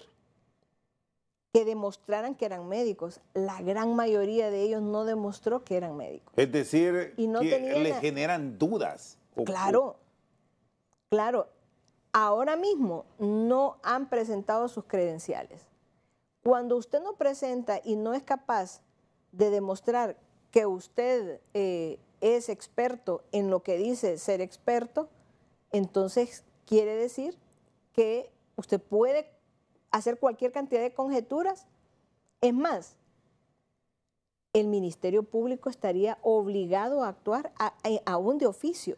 que demostraran que eran médicos. La gran mayoría de ellos no demostró que eran médicos. Es decir, que le generan dudas. Claro, claro. Ahora mismo no han presentado sus credenciales. Cuando usted no presenta y no es capaz de demostrar que usted eh, es experto en lo que dice ser experto, entonces quiere decir que usted puede hacer cualquier cantidad de conjeturas. Es más, el Ministerio Público estaría obligado a actuar aún de oficio,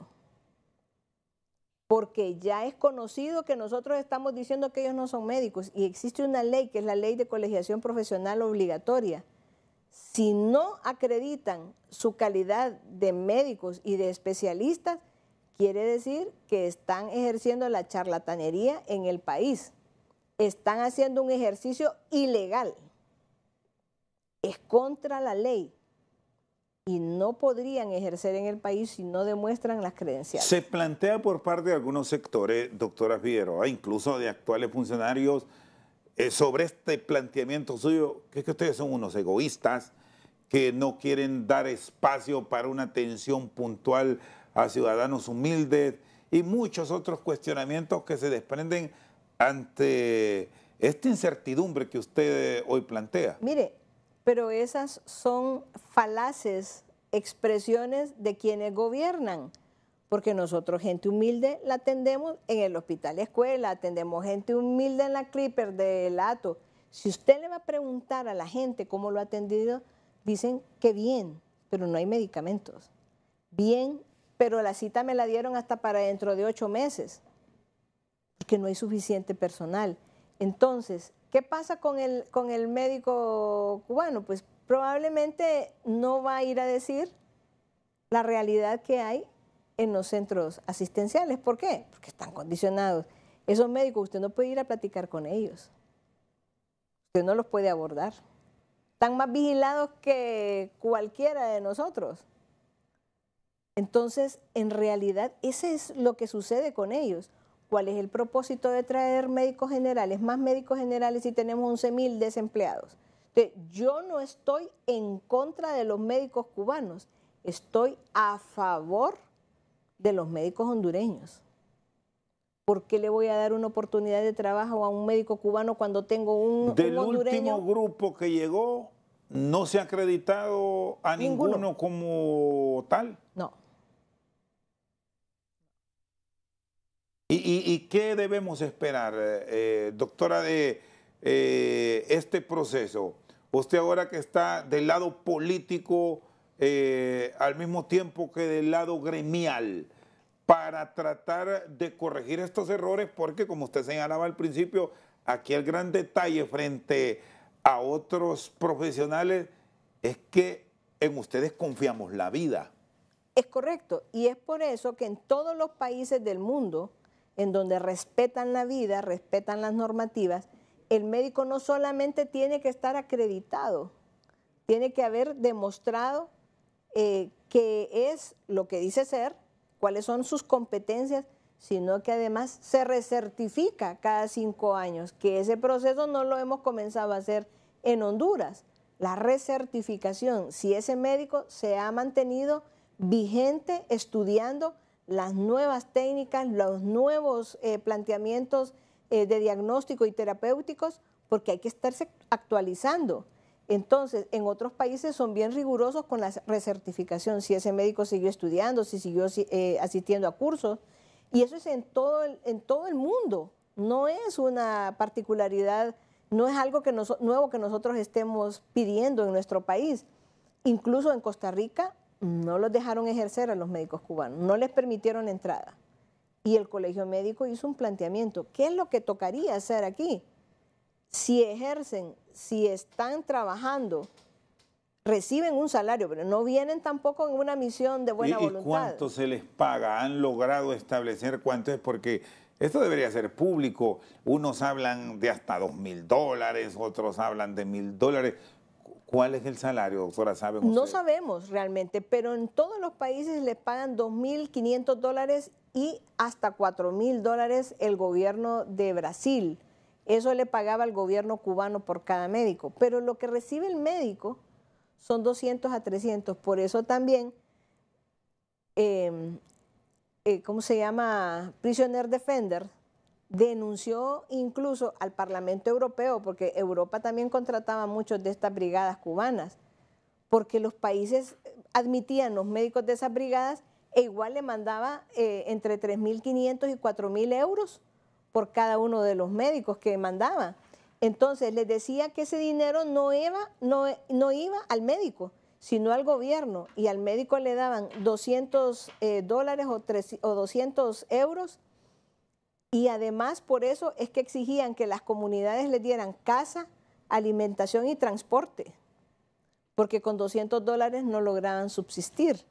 porque ya es conocido que nosotros estamos diciendo que ellos no son médicos y existe una ley que es la ley de colegiación profesional obligatoria. Si no acreditan su calidad de médicos y de especialistas, quiere decir que están ejerciendo la charlatanería en el país están haciendo un ejercicio ilegal. Es contra la ley y no podrían ejercer en el país si no demuestran las credenciales. Se plantea por parte de algunos sectores, doctora Figueroa, incluso de actuales funcionarios, eh, sobre este planteamiento suyo, que es que ustedes son unos egoístas, que no quieren dar espacio para una atención puntual a ciudadanos humildes y muchos otros cuestionamientos que se desprenden ante esta incertidumbre que usted eh, hoy plantea. Mire, pero esas son falaces expresiones de quienes gobiernan, porque nosotros gente humilde la atendemos en el hospital escuela, atendemos gente humilde en la Clipper del Lato. Si usted le va a preguntar a la gente cómo lo ha atendido, dicen que bien, pero no hay medicamentos. Bien, pero la cita me la dieron hasta para dentro de ocho meses que no hay suficiente personal. Entonces, ¿qué pasa con el, con el médico cubano? Pues probablemente no va a ir a decir la realidad que hay en los centros asistenciales. ¿Por qué? Porque están condicionados. Esos médicos usted no puede ir a platicar con ellos. Usted no los puede abordar. Están más vigilados que cualquiera de nosotros. Entonces, en realidad, ese es lo que sucede con ellos. ¿Cuál es el propósito de traer médicos generales, más médicos generales si tenemos 11.000 desempleados? Yo no estoy en contra de los médicos cubanos, estoy a favor de los médicos hondureños. ¿Por qué le voy a dar una oportunidad de trabajo a un médico cubano cuando tengo un, Del último grupo que llegó, no se ha acreditado a ninguno como tal. No. ¿Y, qué debemos esperar, eh, eh, doctora, de eh, este proceso? Usted ahora que está del lado político al mismo tiempo que del lado gremial, para tratar de corregir estos errores, porque como usted señalaba al principio, aquí el gran detalle frente a otros profesionales es que en ustedes confiamos la vida. Es correcto, y es por eso que en todos los países del mundo en donde respetan la vida, respetan las normativas, el médico no solamente tiene que estar acreditado, tiene que haber demostrado que eh, qué es lo que dice ser, cuáles son sus competencias, sino que además se recertifica cada cinco años, que ese proceso no lo hemos comenzado a hacer en Honduras. La recertificación, si ese médico se ha mantenido vigente estudiando las nuevas técnicas, los nuevos eh, planteamientos eh, de diagnóstico y terapéuticos, porque hay que estarse actualizando. Entonces, en otros países son bien rigurosos con la recertificación, si ese médico siguió estudiando, si siguió eh, asistiendo a cursos, y eso es en todo, el, en todo el mundo, no es una particularidad, no es algo que nuevo que nosotros estemos pidiendo en nuestro país. Incluso en Costa Rica no los dejaron ejercer a los médicos cubanos, no les permitieron entrada. Y el colegio médico hizo un planteamiento, ¿qué es lo que tocaría hacer aquí? Si ejercen, si están trabajando, reciben un salario, pero no vienen tampoco en una misión de buena voluntad. ¿Y cuánto se les paga? ¿Han logrado establecer cuánto es? Porque esto debería ser público. Unos hablan de hasta dos mil dólares, otros hablan de mil dólares. ¿Cuál es el salario, doctora? ¿Saben No sabemos realmente, pero en todos los países le pagan 2.500 dólares y hasta 4.000 dólares el gobierno de Brasil. Eso le pagaba el gobierno cubano por cada médico. Pero lo que recibe el médico son 200 a 300. Por eso también, em, eh, ¿cómo se llama? Prisoner Defender, denunció incluso al Parlamento Europeo, porque Europa también contrataba muchos de estas brigadas cubanas, porque los países eh, admitían los médicos de esas brigadas e igual le mandaba eh, entre 3.500 y 4.000 euros por cada uno de los médicos que mandaba. Entonces les decía que ese dinero no iba, no, no iba al médico, sino al gobierno, y al médico le daban 200 eh, dólares o, o 200 euros y además por eso es que exigían que las comunidades les dieran casa, alimentación y transporte, porque con 200 dólares no lograban subsistir.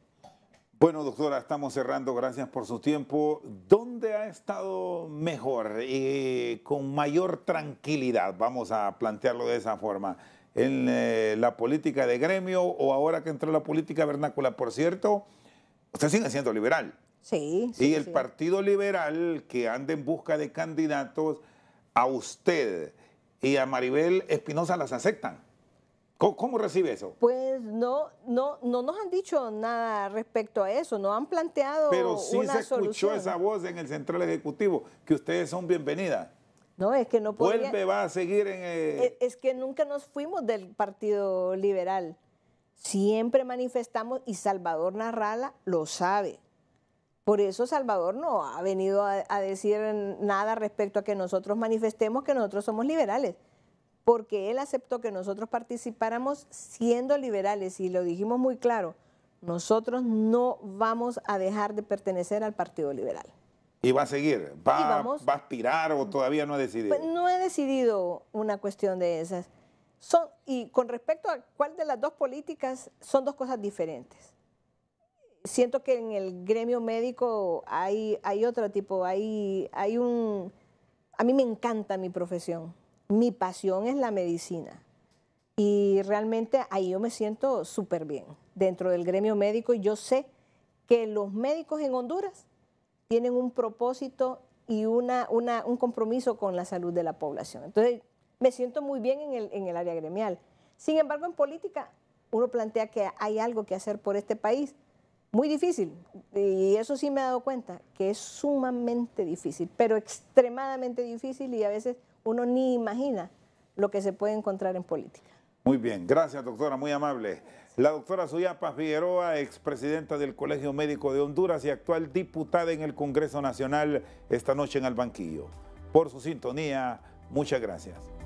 Bueno, doctora, estamos cerrando. Gracias por su tiempo. ¿Dónde ha estado mejor, y eh, con mayor tranquilidad? Vamos a plantearlo de esa forma. ¿En eh, la política de gremio o ahora que entró la política vernácula? Por cierto, usted sigue siendo liberal. Sí, y el Partido Liberal que anda en busca de candidatos, a usted y a Maribel Espinosa las aceptan. ¿Cómo, recibe eso? Pues no, no, no nos han dicho nada respecto a eso, no han planteado. Pero sí se escuchó esa voz en el Central Ejecutivo, que ustedes son bienvenidas. No, es que no podía, Vuelve, va a seguir en... Eh, es que nunca nos fuimos del Partido Liberal. Siempre manifestamos, y Salvador Narrala lo sabe, por eso Salvador no ha venido a, decir nada respecto a que nosotros manifestemos que nosotros somos liberales, porque él aceptó que nosotros participáramos siendo liberales y lo dijimos muy claro, nosotros no vamos a dejar de pertenecer al Partido Liberal. ¿Y va a seguir? ¿Va, a aspirar o todavía no ha decidido? Pues, no he decidido una cuestión de esas. Son, y con respecto a cuál de las dos políticas, son dos cosas diferentes siento que en el gremio médico hay, hay otro tipo, hay, hay un... A mí me encanta mi profesión, mi pasión es la medicina y realmente ahí yo me siento súper bien dentro del gremio médico y yo sé que los médicos en Honduras tienen un propósito y una, una, un compromiso con la salud de la población. Entonces, me siento muy bien en el, en el área gremial. Sin embargo, en política uno plantea que hay algo que hacer por este país muy difícil, y eso sí me he dado cuenta, que es sumamente difícil, pero extremadamente difícil y a veces uno ni imagina lo que se puede encontrar en política. Muy bien, gracias doctora, muy amable. La doctora Suyapa Figueroa, expresidenta del Colegio Médico de Honduras y actual diputada en el Congreso Nacional, esta noche en el banquillo. Por su sintonía, muchas gracias.